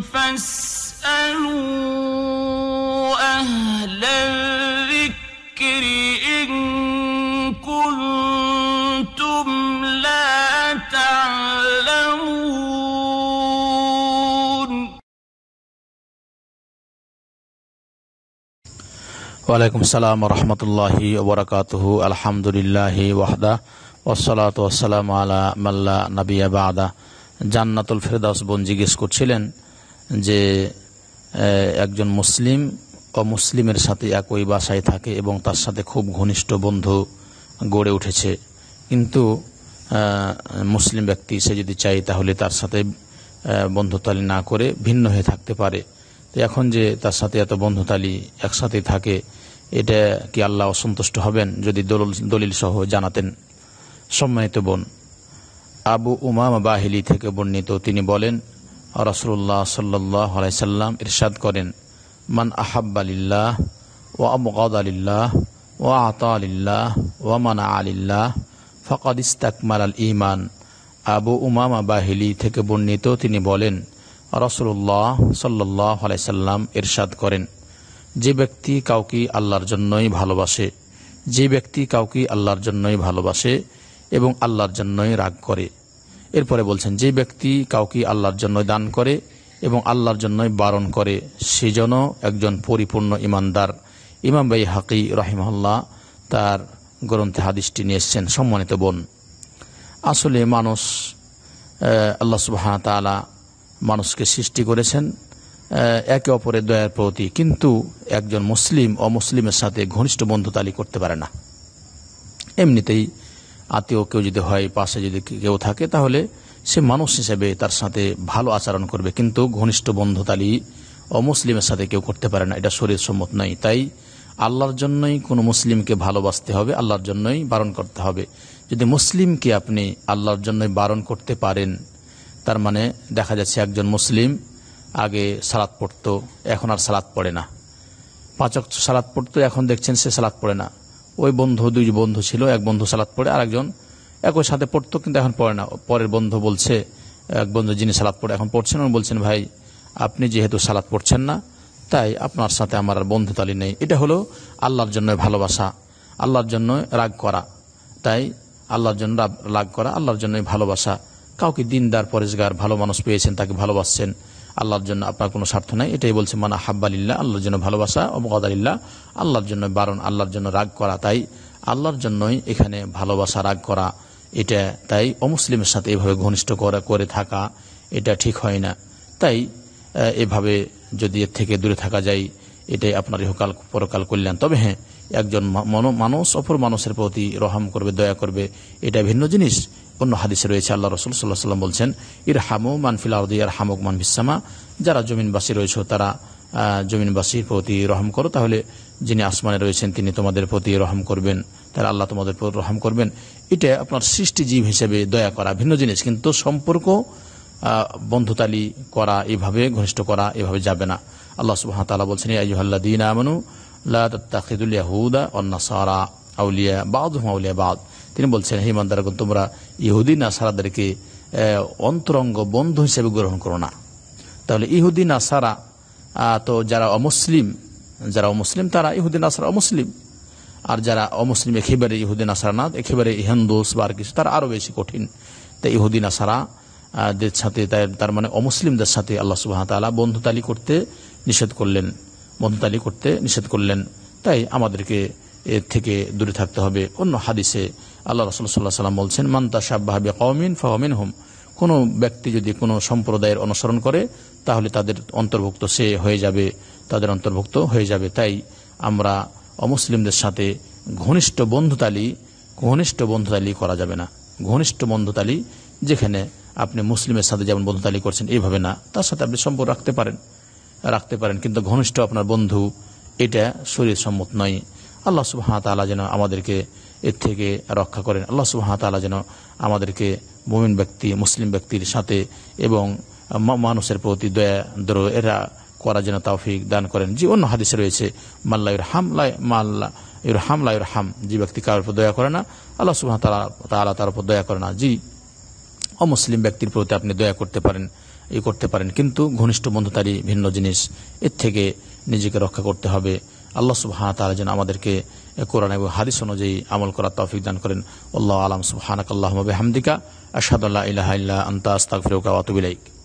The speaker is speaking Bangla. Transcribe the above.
فاسألوا أهل الذكر إن كنتم لا تعلمون وعليكم السلام ورحمة الله وبركاته الحمد لله وحده والصلاة والسلام على من لا نبي بعده জান্নাতুল ফেরদাস বোন জিজ্ঞেস করছিলেন যে একজন মুসলিম অমুসলিমের সাথে একই বাসায় থাকে এবং তার সাথে খুব ঘনিষ্ঠ বন্ধু গড়ে উঠেছে কিন্তু মুসলিম ব্যক্তি সে যদি চাই তাহলে তার সাথে বন্ধুতালি না করে ভিন্ন হয়ে থাকতে পারে তো এখন যে তার সাথে এত বন্ধুতালি একসাথে থাকে এটা কি আল্লাহ অসন্তুষ্ট হবেন যদি দলিল সহ জানাতেন সম্মানিত বোন আবু উমাম বাহিলি থেকে বর্ণিত তিনি বলেন রসুল্লাহ সাল্লাহ ইরশাদ করেন মান আহাব্বালিল্লাহ ও আমগাদ আলিল্লাহ ও আতা আলিল্লাহ ও মানা আলিল্লাহ ফকাদ ইস্তাকমাল আল ইমান আবু উমামা বাহিলি থেকে বর্ণিত তিনি বলেন রসুল্লাহ সাল্লাহ আলাইসাল্লাম ইরশাদ করেন যে ব্যক্তি কাউকে আল্লাহর জন্যই ভালোবাসে যে ব্যক্তি কাউকে আল্লাহর জন্যই ভালোবাসে এবং আল্লাহর জন্যই রাগ করে এরপরে বলছেন যে ব্যক্তি কাউকে আল্লাহর জন্য দান করে এবং আল্লাহর জন্যই বারণ করে সেজন্য একজন পরিপূর্ণ ইমানদার ইমাম বাই হাকি রহিমহল্লা তার গ্রন্থে হাদিসটি নিয়ে এসছেন সম্মানিত বোন আসলে মানুষ আল্লাহ সুবাহা মানুষকে সৃষ্টি করেছেন একে অপরের দয়ার প্রতি কিন্তু একজন মুসলিম অমুসলিমের সাথে ঘনিষ্ঠ বন্ধুতালি করতে পারে না এমনিতেই আত্মীয় কেউ যদি হয় পাশে যদি কেউ থাকে তাহলে সে মানুষ হিসেবে তার সাথে ভালো আচরণ করবে কিন্তু ঘনিষ্ঠ বন্ধুতালি অমুসলিমের সাথে কেউ করতে পারে না এটা শরীর সম্মত নয় তাই আল্লাহর জন্যই কোনো মুসলিমকে ভালোবাসতে হবে আল্লাহর জন্যই বারণ করতে হবে যদি মুসলিমকে আপনি আল্লাহর জন্যই বারণ করতে পারেন তার মানে দেখা যাচ্ছে একজন মুসলিম আগে সালাত পড়তো এখন আর সালাত পড়ে না পাঁচক সালাত পড়তো এখন দেখছেন সে সালাত পড়ে না ওই বন্ধু দুই বন্ধু ছিল এক বন্ধু সালাত পড়ে আর একজন একই সাথে পড়তো কিন্তু এখন পড়ে না পরের বন্ধু বলছে এক বন্ধু যিনি সালাত পড়ে এখন পড়ছেন উনি বলছেন ভাই আপনি যেহেতু সালাত পড়ছেন না তাই আপনার সাথে আমার আর বন্ধুতালি নেই এটা হলো আল্লাহর জন্য ভালোবাসা আল্লাহর জন্য রাগ করা তাই আল্লাহর জন্য রাগ করা আল্লাহর জন্যই ভালোবাসা কাউকে দিনদার পরেশগার ভালো মানুষ পেয়েছেন তাকে ভালোবাসছেন আল্লাহর জন্য আপনার কোনো স্বার্থ নাই এটাই বলছে মানা হাব্বালিল্লাহ আল্লাহর জন্য ভালোবাসা আল্লাহ আল্লাহর জন্য বারণ আল্লাহর জন্য রাগ করা তাই আল্লাহর জন্যই এখানে ভালোবাসা রাগ করা এটা তাই অমুসলিমের সাথে এভাবে ঘনিষ্ঠ করা করে থাকা এটা ঠিক হয় না তাই এভাবে যদি এর থেকে দূরে থাকা যায় এটাই আপনার ইহকাল পরকাল কল্যাণ তবে হ্যাঁ একজন মানুষ অপর মানুষের প্রতি রহম করবে দয়া করবে এটা ভিন্ন জিনিস অন্য হাদিসে রয়েছে আল্লাহ রসুল সাল্লাহ সাল্লাম বলছেন ইর হামু মানফিল আউদি আর হামুক মানফিসামা যারা জমিনবাসী রয়েছে তারা জমিনবাসীর প্রতি রহম করো তাহলে যিনি আসমানে রয়েছেন তিনি তোমাদের প্রতি রহম করবেন তারা আল্লাহ তোমাদের প্রতি রহম করবেন এটা আপনার সৃষ্টিজীব হিসেবে দয়া করা ভিন্ন জিনিস কিন্তু সম্পর্ক বন্ধুতালি করা এভাবে ঘনিষ্ঠ করা এভাবে যাবে না আল্লাহ সুহামতাল্লাহ বলছেন আইহাল্লা দিন আমনু লাহুদা অন্না সারা আউলিয়া বাদ হুম আউলিয়া বাদ তিনি বলছেন হিমানদারগণ তোমরা ইহুদি নাসারাদেরকে অন্তরঙ্গ বন্ধু হিসেবে গ্রহণ করো না তাহলে ইহুদি নাসারা তো যারা অমুসলিম যারা অমুসলিম তারা ইহুদি নাসারা অমুসলিম আর যারা অমুসলিম একেবারে ইহুদি নাসারা না একেবারে হিন্দুস বা আর কিছু তারা আরও বেশি কঠিন তাই ইহুদি নাসারা দের সাথে তার মানে অমুসলিমদের সাথে আল্লাহ সুবাহ তালা বন্ধুতালি করতে নিষেধ করলেন বন্ধুতালি করতে নিষেধ করলেন তাই আমাদেরকে এর থেকে দূরে থাকতে হবে অন্য হাদিসে আল্লাহ রসুল সাল্লাহ সাল্লাম বলছেন মান্তা সাব্বাহাবি কওমিন ফাহমিন হুম কোনো ব্যক্তি যদি কোনো সম্প্রদায়ের অনুসরণ করে তাহলে তাদের অন্তর্ভুক্ত সে হয়ে যাবে তাদের অন্তর্ভুক্ত হয়ে যাবে তাই আমরা অমুসলিমদের সাথে ঘনিষ্ঠ বন্ধুতালি ঘনিষ্ঠ বন্ধুতালি করা যাবে না ঘনিষ্ঠ বন্ধুতালি যেখানে আপনি মুসলিমের সাথে যেমন বন্ধুতালি করছেন এইভাবে না তার সাথে আপনি সম্পর্ক রাখতে পারেন রাখতে পারেন কিন্তু ঘনিষ্ঠ আপনার বন্ধু এটা শরীর সম্মত নয় আল্লাহ সুবাহ তালা যেন আমাদেরকে এর থেকে রক্ষা করেন আল্লাহ তালা যেন আমাদেরকে মুমিন ব্যক্তি মুসলিম ব্যক্তির সাথে এবং মানুষের প্রতি দয়া দ্রোহ এরা করা যেন তাওফিক দান করেন যে অন্য হাদিসে রয়েছে মাল্লাউর হামলায় মাল্লা ইউর হামলাউর হাম যে ব্যক্তি কারোর উপর দয়া করে না আল্লাহ সুবাহ তালা তার উপর দয়া করে না জি অমুসলিম ব্যক্তির প্রতি আপনি দয়া করতে পারেন ই করতে পারেন কিন্তু ঘনিষ্ঠ বন্ধুতারই ভিন্ন জিনিস এর থেকে নিজেকে রক্ষা করতে হবে আল্লাহ সুবাহান তালা যেন আমাদেরকে কোরআন এবং হাদিস অনুযায়ী আমল করার তৌফিক দান করেন আল্লাহ আলম সুবাহানক আল্লাহ হামদিকা আশহাদ আল্লাহ ইহা আন্তা আস্তাক ফিরুকা আতুবিলাইক